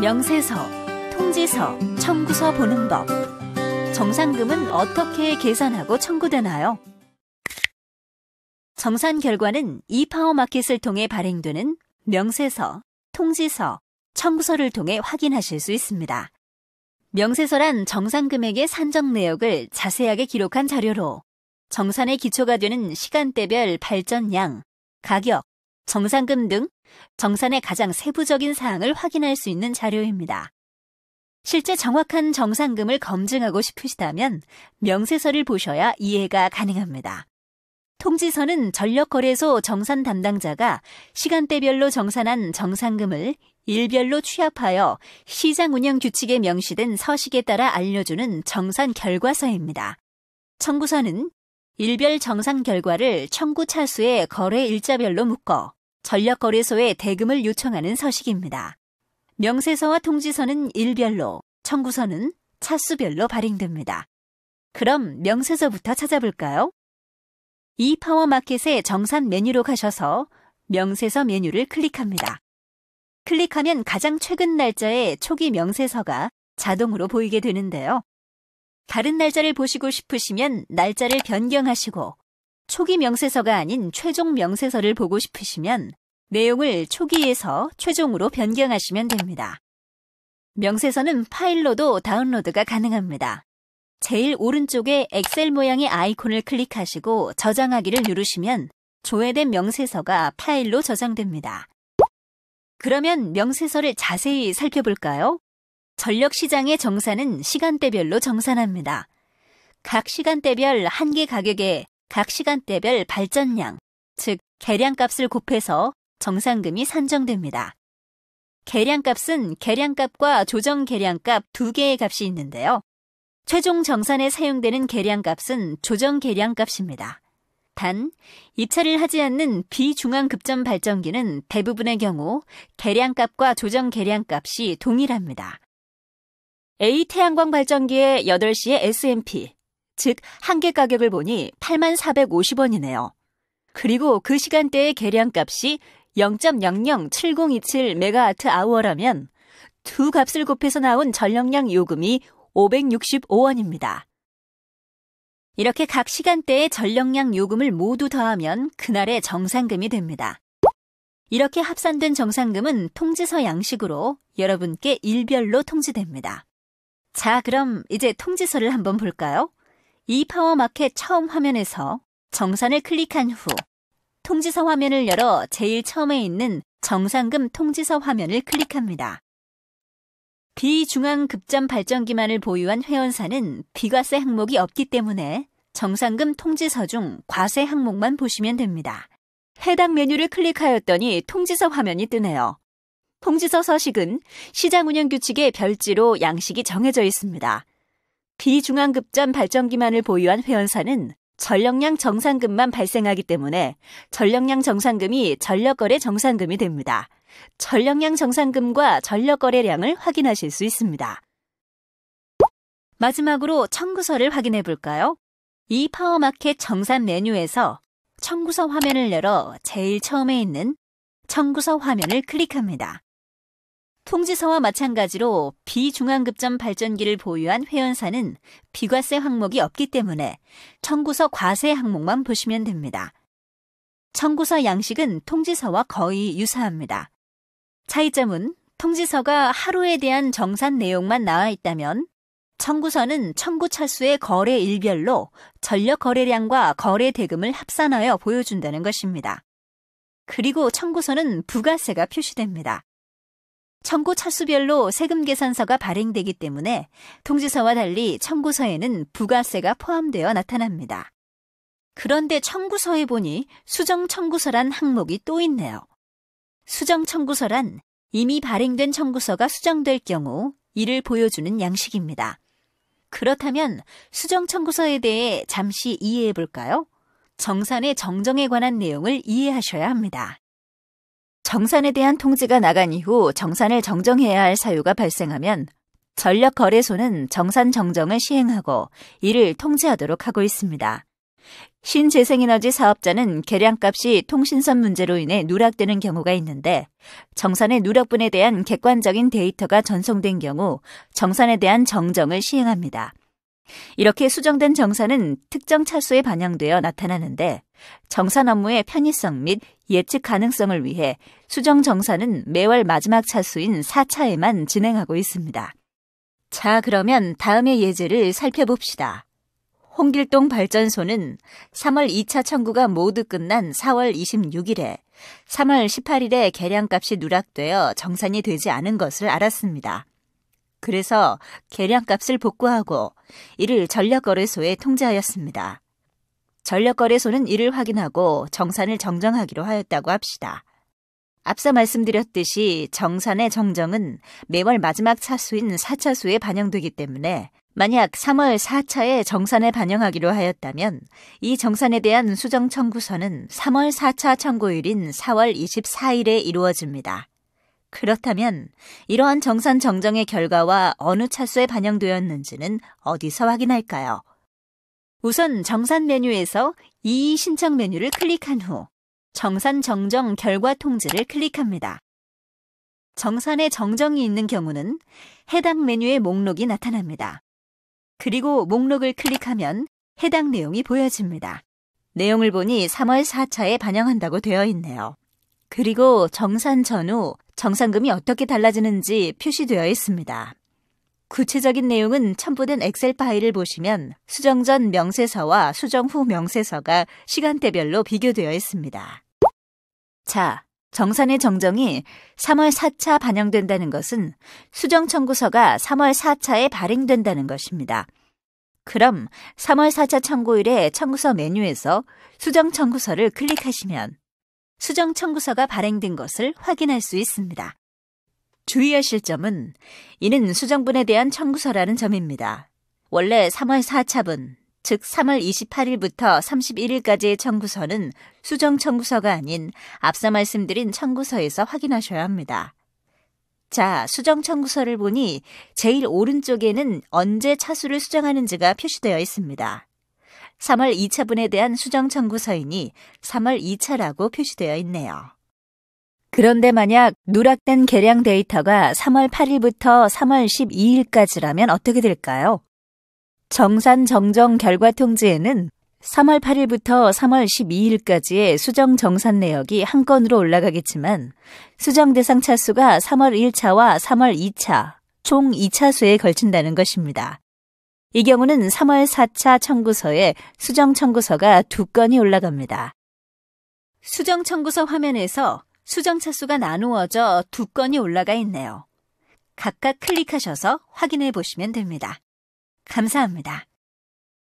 명세서, 통지서, 청구서 보는 법. 정산금은 어떻게 계산하고 청구되나요? 정산 결과는 이파워 마켓을 통해 발행되는 명세서, 통지서, 청구서를 통해 확인하실 수 있습니다. 명세서란 정산금액의 산정 내역을 자세하게 기록한 자료로 정산의 기초가 되는 시간대별 발전량, 가격, 정산금등 정산의 가장 세부적인 사항을 확인할 수 있는 자료입니다. 실제 정확한 정산금을 검증하고 싶으시다면 명세서를 보셔야 이해가 가능합니다. 통지서는 전력거래소 정산 담당자가 시간대별로 정산한 정산금을 일별로 취합하여 시장 운영 규칙에 명시된 서식에 따라 알려주는 정산 결과서입니다. 청구서는 일별 정산 결과를 청구 차수의 거래 일자별로 묶어 전력거래소에 대금을 요청하는 서식입니다. 명세서와 통지서는 일별로, 청구서는 차수별로 발행됩니다. 그럼 명세서부터 찾아볼까요? 이 파워마켓의 정산 메뉴로 가셔서 명세서 메뉴를 클릭합니다. 클릭하면 가장 최근 날짜의 초기 명세서가 자동으로 보이게 되는데요. 다른 날짜를 보시고 싶으시면 날짜를 변경하시고 초기 명세서가 아닌 최종 명세서를 보고 싶으시면 내용을 초기에서 최종으로 변경하시면 됩니다. 명세서는 파일로도 다운로드가 가능합니다. 제일 오른쪽에 엑셀 모양의 아이콘을 클릭하시고 저장하기를 누르시면 조회된 명세서가 파일로 저장됩니다. 그러면 명세서를 자세히 살펴볼까요? 전력시장의 정산은 시간대별로 정산합니다. 각 시간대별 한 개 가격에 각 시간대별 발전량, 즉 계량값을 곱해서 정상금이 산정됩니다. 계량값은 계량값과 조정 계량값 두 개의 값이 있는데요. 최종 정산에 사용되는 계량값은 조정 계량값입니다. 단, 입찰을 하지 않는 비중앙 급전 발전기는 대부분의 경우 계량값과 조정 계량값이 동일합니다. A 태양광 발전기의 8시의 S&P, 즉한개 가격을 보니 84,450원이네요. 그리고 그 시간대의 계량값이 0.007027 메가와트 아워라면 두 값을 곱해서 나온 전력량 요금이 565원입니다. 이렇게 각 시간대의 전력량 요금을 모두 더하면 그날의 정상금이 됩니다. 이렇게 합산된 정상금은 통지서 양식으로 여러분께 일별로 통지됩니다. 자, 그럼 이제 통지서를 한번 볼까요? 이 파워마켓 처음 화면에서 정산을 클릭한 후 통지서 화면을 열어 제일 처음에 있는 정상금 통지서 화면을 클릭합니다. 비중앙급전발전기만을 보유한 회원사는 비과세 항목이 없기 때문에 정상금 통지서 중 과세 항목만 보시면 됩니다. 해당 메뉴를 클릭하였더니 통지서 화면이 뜨네요. 통지서 서식은 시장 운영 규칙의 별지로 양식이 정해져 있습니다. 비중앙급전 발전기만을 보유한 회원사는 전력량 정산금만 발생하기 때문에 전력량 정산금이 전력거래 정산금이 됩니다. 전력량 정산금과 전력거래량을 확인하실 수 있습니다. 마지막으로 청구서를 확인해 볼까요? 이 파워마켓 정산 메뉴에서 청구서 화면을 열어 제일 처음에 있는 청구서 화면을 클릭합니다. 통지서와 마찬가지로 비중앙급전 발전기를 보유한 회원사는 비과세 항목이 없기 때문에 청구서 과세 항목만 보시면 됩니다. 청구서 양식은 통지서와 거의 유사합니다. 차이점은 통지서가 하루에 대한 정산 내용만 나와 있다면 청구서는 청구 차수의 거래 일별로 전력 거래량과 거래 대금을 합산하여 보여준다는 것입니다. 그리고 청구서는 부가세가 표시됩니다. 청구 차수별로 세금 계산서가 발행되기 때문에 통지서와 달리 청구서에는 부가세가 포함되어 나타납니다. 그런데 청구서에 보니 수정청구서란 항목이 또 있네요. 수정청구서란 이미 발행된 청구서가 수정될 경우 이를 보여주는 양식입니다. 그렇다면 수정청구서에 대해 잠시 이해해 볼까요? 정산의 정정에 관한 내용을 이해하셔야 합니다. 정산에 대한 통지가 나간 이후 정산을 정정해야 할 사유가 발생하면 전력거래소는 정산 정정을 시행하고 이를 통지하도록 하고 있습니다. 신재생에너지 사업자는 계량값이 통신선 문제로 인해 누락되는 경우가 있는데 정산의 누락분에 대한 객관적인 데이터가 전송된 경우 정산에 대한 정정을 시행합니다. 이렇게 수정된 정사는 특정 차수에 반영되어 나타나는데 정산 업무의 편의성 및 예측 가능성을 위해 수정 정산은 매월 마지막 차수인 4차에만 진행하고 있습니다. 자, 그러면 다음의 예제를 살펴봅시다. 홍길동 발전소는 3월 2차 청구가 모두 끝난 4월 26일에 3월 18일에 계량값이 누락되어 정산이 되지 않은 것을 알았습니다. 그래서 계량값을 복구하고 이를 전력거래소에 통지하였습니다. 전력거래소는 이를 확인하고 정산을 정정하기로 하였다고 합시다. 앞서 말씀드렸듯이 정산의 정정은 매월 마지막 차수인 4차수에 반영되기 때문에 만약 3월 4차에 정산에 반영하기로 하였다면 이 정산에 대한 수정 청구서는 3월 4차 청구일인 4월 24일에 이루어집니다. 그렇다면 이러한 정산 정정의 결과와 어느 차수에 반영되었는지는 어디서 확인할까요? 우선 정산 메뉴에서 이의 신청 메뉴를 클릭한 후 정산 정정 결과 통지를 클릭합니다. 정산에 정정이 있는 경우는 해당 메뉴의 목록이 나타납니다. 그리고 목록을 클릭하면 해당 내용이 보여집니다. 내용을 보니 3월 4차에 반영한다고 되어 있네요. 그리고 정산 전후 정상금이 어떻게 달라지는지 표시되어 있습니다. 구체적인 내용은 첨부된 엑셀 파일을 보시면 수정 전 명세서와 수정 후 명세서가 시간대별로 비교되어 있습니다. 자, 정산의 정정이 3월 4차 반영된다는 것은 수정 청구서가 3월 4차에 발행된다는 것입니다. 그럼 3월 4차 청구일에 청구서 메뉴에서 수정 청구서를 클릭하시면 수정 청구서가 발행된 것을 확인할 수 있습니다. 주의하실 점은 이는 수정분에 대한 청구서라는 점입니다. 원래 3월 4차분, 즉 3월 28일부터 31일까지의 청구서는 수정 청구서가 아닌 앞서 말씀드린 청구서에서 확인하셔야 합니다. 자, 수정 청구서를 보니 제일 오른쪽에는 언제 차수를 수정하는지가 표시되어 있습니다. 3월 2차분에 대한 수정 청구서인이 3월 2차라고 표시되어 있네요. 그런데 만약 누락된 계량 데이터가 3월 8일부터 3월 12일까지라면 어떻게 될까요? 정산 정정 결과 통지에는 3월 8일부터 3월 12일까지의 수정 정산 내역이 한 건으로 올라가겠지만 수정 대상 차수가 3월 1차와 3월 2차, 총 2차수에 걸친다는 것입니다. 이 경우는 3월 4차 청구서에 수정 청구서가 두 건이 올라갑니다. 수정 청구서 화면에서 수정 차수가 나누어져 두 건이 올라가 있네요. 각각 클릭하셔서 확인해 보시면 됩니다. 감사합니다.